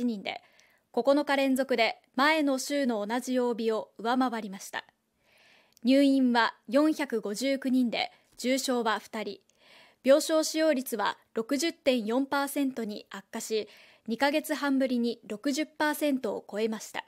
人で、9日連続で前の週の同じ曜日を上回りました。入院は459人で、重症は2人、病床使用率は60.4%に悪化し、2ヶ月半ぶりに60%を超えました。